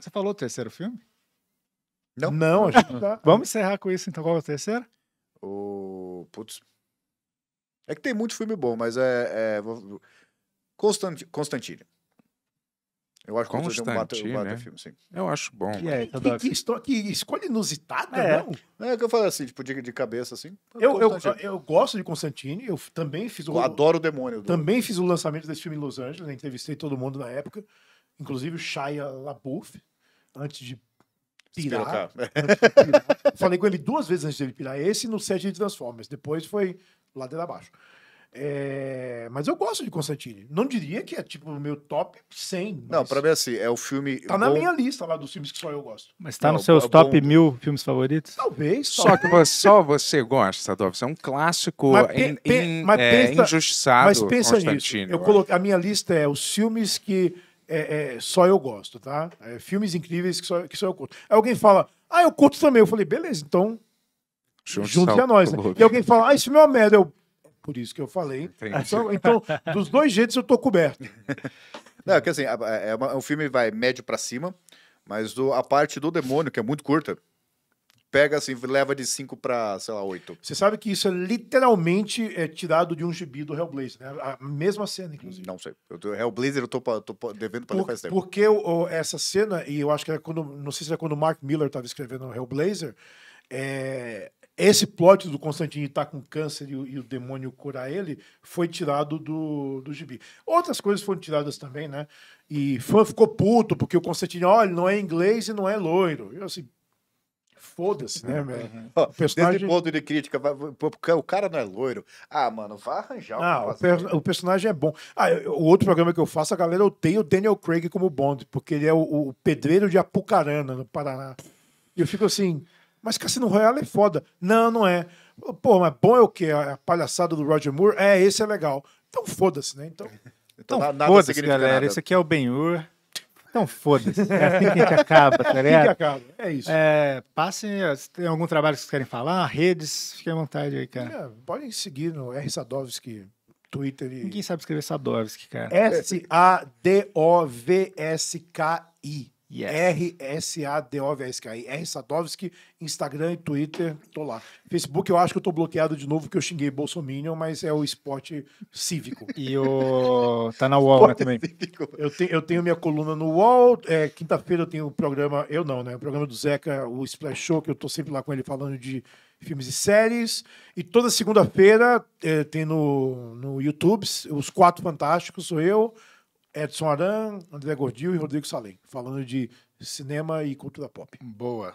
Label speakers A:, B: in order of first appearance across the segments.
A: Você falou o terceiro filme? Não. Não, a gente tá- Vamos encerrar com isso, então. Qual é o terceiro? O. Putz. É que tem muito filme bom, mas é. é... Constant... Eu acho que Constantino, é um um bata né? filme, sim.
B: Eu acho bom. Que, é, que, que, história,
A: que escolha inusitada, é. não? É que eu falo assim, tipo, de, de cabeça, assim. Eu, eu,
B: eu, gosto de Constantine, eu também fiz o... Eu adoro o
A: demônio. Também
B: fiz o lançamento desse filme em Los Angeles, entrevistei todo mundo na época, inclusive o Shia LaBeouf, antes de pirar. Falei com ele duas vezes antes dele pirar. Esse no set de Transformers. Depois foi ladeira abaixo. É... Mas eu gosto de Constantine. Não diria que é tipo o meu top 100. Não, pra mim é
A: assim, é o filme. Tá bom... na minha
B: lista lá dos filmes que só eu gosto. Mas tá nos seus é top bom... mil filmes favoritos? Talvez. Só que você,
A: só você gosta, Adolfo. É um clássico mas pe, é in, pe, mas é, pensa, injustiçado. Mas pensa nisso. Eu coloquei,
B: a minha lista é os filmes que é, é, só eu gosto, tá? É, filmes incríveis que só, que só eu curto. Aí alguém fala, ah, eu curto também. Eu falei, beleza, então junte a nós. Né? E alguém fala, ah, esse filme é uma merda. Eu, por isso que eu falei. Então, então, dos dois jeitos eu tô coberto.
A: Não, é que assim, é, uma, é um filme vai médio para cima, mas do, a parte do demônio, que é muito curta, pega assim, leva de 5 para, sei lá, 8.
B: Você sabe que isso é literalmente é, tirado de um gibi do Hellblazer, né? A mesma cena,
A: inclusive. Não sei. Eu, Hellblazer eu tô, tô devendo pra Por, faz tempo. Porque
B: o, essa cena, e eu acho que era é quando, não sei se é quando o Mark Miller estava escrevendo o Hellblazer, é, esse plot do Constantine estar tá com câncer e o, e o, demônio curar ele foi tirado do, do gibi. Outras coisas foram tiradas também, né? E fã ficou puto porque o Constantine, olha, não é
A: inglês e não é loiro. Eu assim, Foda-se, né, velho? Uhum. O uhum. personagem... Desde ponto de crítica, porque o cara não é loiro. Ah, mano, vai arranjar não, ah, o, per... o,
B: personagem é bom. Ah, o outro programa que eu faço, a galera odeia o Daniel Craig como Bond, porque ele é o, o pedreiro de Apucarana, no Paraná. E eu fico assim, mas Cassino Royale é foda. Não, não é. Pô, mas bom é o quê? A palhaçada do Roger Moore? É, esse é legal. Então foda-se, né? Então,
A: então, então nada foda-se, galera. Nada. Esse aqui é o Ben-Hur. Então foda-se. É assim que a gente acaba, tá ligado? É assim que acaba.
B: É isso. É, passem, se tem algum trabalho que vocês querem falar, redes, fiquem à vontade aí, cara. É, podem seguir no R. Sadovski, Twitter e. Ninguém sabe escrever
A: Sadovski, cara.
B: S-A-D-O-V-S-K-I. R-S-A-D-O-V-S-K-I. R. Sadovski, Instagram e Twitter, tô lá. Facebook, eu acho que eu tô bloqueado de novo, porque eu xinguei Bolsominion, mas é o esporte cívico. E
A: o. Tá na UOL, né, também.
B: Eu, te, eu tenho minha coluna no UOL. É, Quinta-feira eu tenho o um programa. Eu não, né? O programa do Zeca, o Splash Show, que eu tô sempre lá com ele falando de filmes e séries. E toda segunda-feira é, tem no, no YouTube Os Quatro Fantásticos, sou eu. Edson Aran, André Gordil e Rodrigo Salem, falando de
A: cinema e cultura pop. Boa.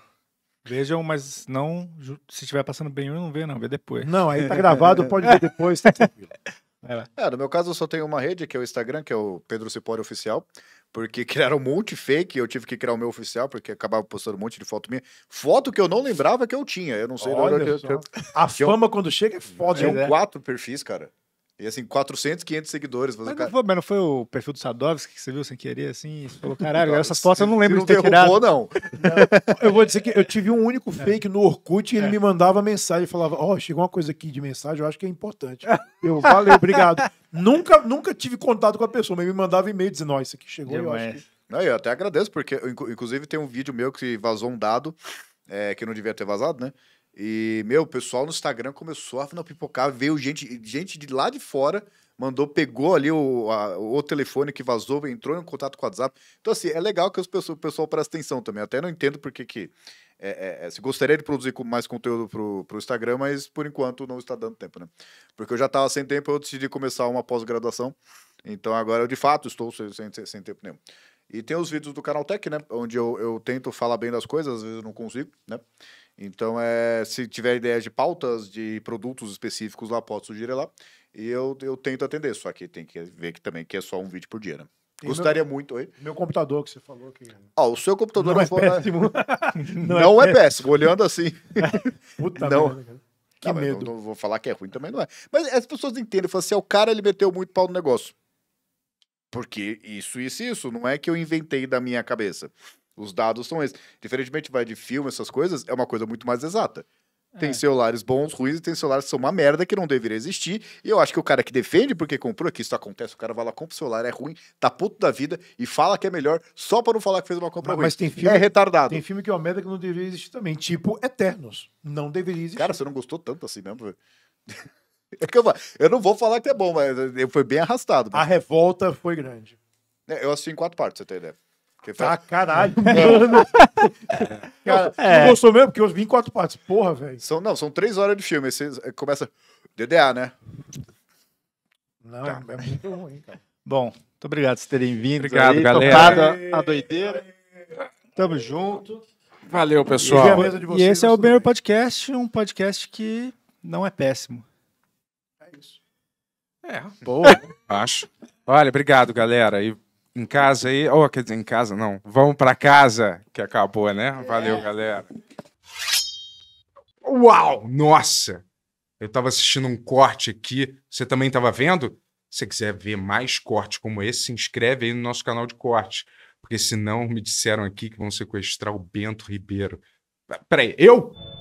A: Vejam, mas não. Se estiver passando bem, não vê, não. Vê depois. Não, aí tá gravado, pode ver
B: depois, tá tranquilo.
A: É, no meu caso, eu só tenho uma rede, que é o Instagram, que é o Pedro Cipório Oficial, porque criaram um monte fake, eu tive que criar o meu oficial, porque acabava postando um monte de foto minha. Foto que eu não lembrava que eu tinha, eu não sei... Olha, eu, eu, eu, a fama quando chega é foda, Tinham né? quatro perfis, cara. E assim, 400, 500 seguidores. Mas, cara... não
B: foi, mas não foi o perfil do Sadovski que você viu sem querer, assim? Você falou, caralho, não, essas fotos eu não lembro não de ter derrubou, tirado. não. não. eu vou dizer que eu tive um único é. fake no Orkut e ele é. me mandava mensagem. Falava, ó, oh, chegou uma coisa aqui de mensagem, eu acho que é importante. Eu, valeu, obrigado. nunca, nunca tive contato com a pessoa, mas me mandava e-mail dizendo, ó, oh, isso aqui chegou, eu, eu acho que...
A: Não, eu até agradeço, porque inclusive tem um vídeo meu que vazou um dado é, que não devia ter vazado, né? E, meu, o pessoal no Instagram começou a não, pipocar, veio gente, gente de lá de fora, mandou, pegou ali o, a, o telefone que vazou, entrou em contato com o WhatsApp. Então, assim, é legal que pessoas, o pessoal presta atenção também. Eu até não entendo por que. É, é, é, se gostaria de produzir mais conteúdo pro, pro Instagram, mas por enquanto não está dando tempo, né? Porque eu já estava sem tempo, eu decidi começar uma pós-graduação. Então agora eu de fato estou sem, sem, sem tempo nenhum. E tem os vídeos do Canal Tech, né? Onde eu, eu tento falar bem das coisas, às vezes eu não consigo, né? Então, é, se tiver ideias de pautas, de produtos específicos lá, pode sugerir lá. E eu, eu tento atender, só que tem que ver que também que é só um vídeo por dia, né? E Gostaria meu,
B: muito. Oi? Meu computador que você falou que.
A: Ah, o seu computador não, não é foi... péssimo. não, é não é, péssimo. péssimo. olhando assim. Puta não. merda, Que medo. Não, vou falar que é ruim também, não é. Mas as pessoas entendem, falam assim: é, o cara ele meteu muito pau no negócio. Porque isso, isso, isso, não é que eu inventei da minha cabeça. Os dados são esses. Diferentemente vai de filme, essas coisas, é uma coisa muito mais exata. É. Tem é. celulares bons, ruins, e tem celulares que são uma merda que não deveria existir. E eu acho que o cara que defende porque comprou, que isso acontece, o cara vai lá, compra o celular, é ruim, tá puto da vida e fala que é melhor só pra não falar que fez uma compra mas, ruim. Mas tem filme, é retardado. Tem filme que é uma merda que não deveria existir também, tipo Eternos. Não deveria existir. Cara, você não gostou tanto assim mesmo, é que eu não vou falar que é bom, mas foi bem arrastado. Mano. A revolta foi grande. É, eu assisti em quatro partes, você tem ideia. Tá, ah, caralho, mano. Cara, é. é. não gostou
B: mesmo? Porque eu vim em quatro partes. Porra, velho.
A: São, não, são três horas de filme. você é, começa. DDA, né? Não, tá. é muito ruim, cara. Bom, muito obrigado por terem vindo. Obrigado, aí, galera. A, a doideira.
B: Tamo junto.
A: Valeu, pessoal. É e, vocês, e esse
B: é o Banner Podcast, um podcast que não é péssimo. É isso. É,
A: boa. Acho. Olha, obrigado, galera. E em casa aí. Ou, oh, quer dizer, em casa não. Vamos para casa, que acabou, né? Valeu, é. galera. Uau! Nossa! Eu estava assistindo um corte aqui. Você também estava vendo? Se você quiser ver mais cortes como esse, se inscreve aí no nosso canal de cortes. Porque senão me disseram aqui que vão sequestrar o Bento Ribeiro. Peraí, eu?